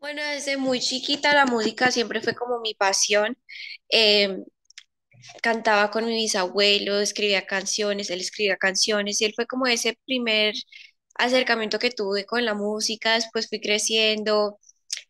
Bueno, desde muy chiquita la música siempre fue como mi pasión. Em, cantaba con mi bisabuelo, escribía canciones, él escribía canciones y él fue como ese primer acercamiento que tuve con la música. Después fui creciendo,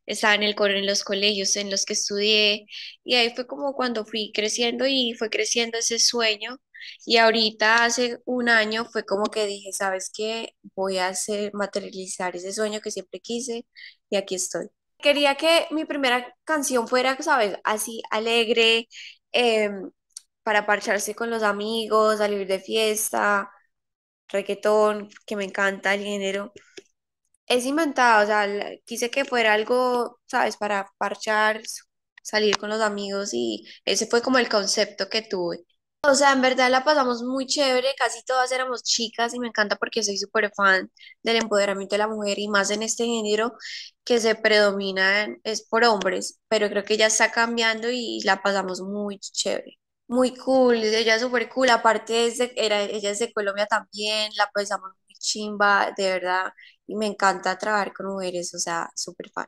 estaba en el coro en los colegios en los que estudié y ahí fue como cuando fui creciendo y fue creciendo ese sueño. Y ahorita hace un año fue como que dije, ¿sabes qué? Voy a hacer materializar ese sueño que siempre quise y aquí estoy quería que mi primera canción fuera, ¿sabes? Así alegre, em, para parcharse con los amigos, salir de fiesta, reggaetón, que me encanta el género. Es inventado, o sea, quise que fuera algo, ¿sabes? Para parchar, salir con los amigos y ese fue como el concepto que tuve. O sea, en verdad la pasamos muy chévere, casi todas éramos chicas y me encanta porque soy súper fan del empoderamiento de la mujer y más en este género que se predomina es por hombres, pero creo que ya está cambiando y la pasamos muy chévere, muy cool, ella es súper cool, aparte es de, era, ella es de Colombia también, la pasamos muy chimba, de verdad, y me encanta trabajar con mujeres, o sea, súper fan.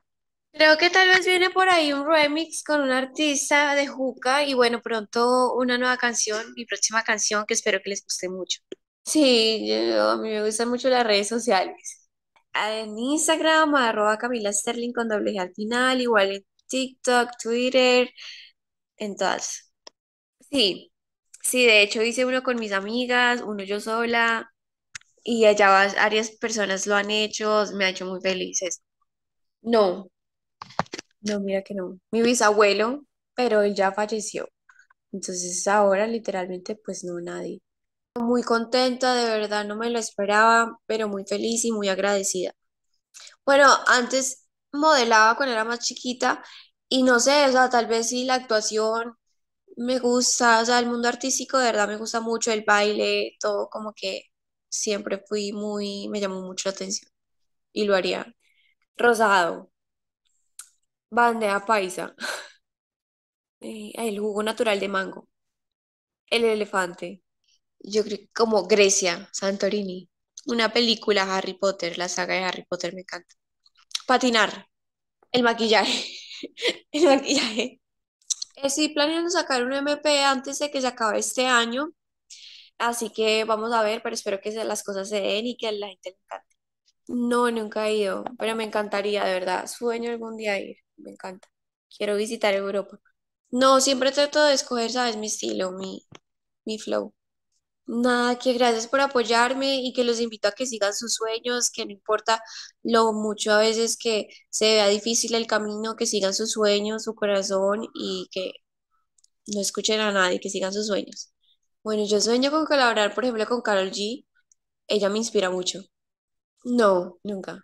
Creo que tal vez viene por ahí un remix con un artista de Juca y bueno, pronto una nueva canción, mi próxima canción que espero que les guste mucho. Sí, a mí me gustan mucho las redes sociales. En Instagram, arroba Camila Sterling con doble G al final, igual en TikTok, Twitter, en todas. Sí, sí, de hecho hice uno con mis amigas, uno yo sola y allá varias personas lo han hecho, me ha hecho muy felices No, no, mira que no. Mi bisabuelo, pero él ya falleció. Entonces ahora literalmente pues no nadie. Muy contenta, de verdad no me lo esperaba, pero muy feliz y muy agradecida. Bueno, antes modelaba cuando era más chiquita y no sé, o sea, tal vez si la actuación me gusta, o sea, el mundo artístico de verdad me gusta mucho, el baile, todo como que siempre fui muy, me llamó mucho la atención y lo haría. Rosado, Bandeja paisa. El jugo natural de mango. El elefante. Yo creo que como Grecia, Santorini. Una película, Harry Potter, la saga de Harry Potter me encanta. Patinar. El maquillaje. El maquillaje. Estoy eh, planeando sacar un MP antes de que se acabe este año. Así que vamos a ver, pero espero que las cosas se den y que la gente le encante. No, nunca he ido, pero me encantaría, de verdad. Sueño algún día ir me encanta. Quiero visitar Europa. No, siempre trato de escoger, sabes, mi estilo, mi, mi flow. Nada, que gracias por apoyarme y que los invito a que sigan sus sueños, que no importa lo mucho a veces que se vea difícil el camino, que sigan sus sueños, su corazón y que no escuchen a nadie, que sigan sus sueños. Bueno, yo sueño con colaborar, por ejemplo, con Carol G. Ella me inspira mucho. No, nunca.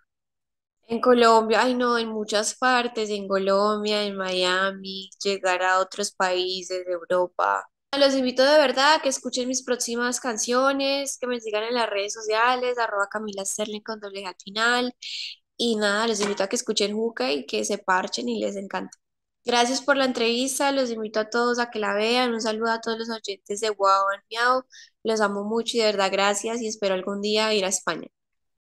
En Colombia, ay no, en muchas partes, en Colombia, en Miami, llegar a otros países de Europa. Los invito de verdad a que escuchen mis próximas canciones, que me sigan en las redes sociales, arroba Camila Sterling con doble al final. Y nada, los invito a que escuchen Juca y que se parchen y les encante. Gracias por la entrevista, los invito a todos a que la vean. Un saludo a todos los oyentes de Wow and Miau. Los amo mucho y de verdad gracias y espero algún día ir a España.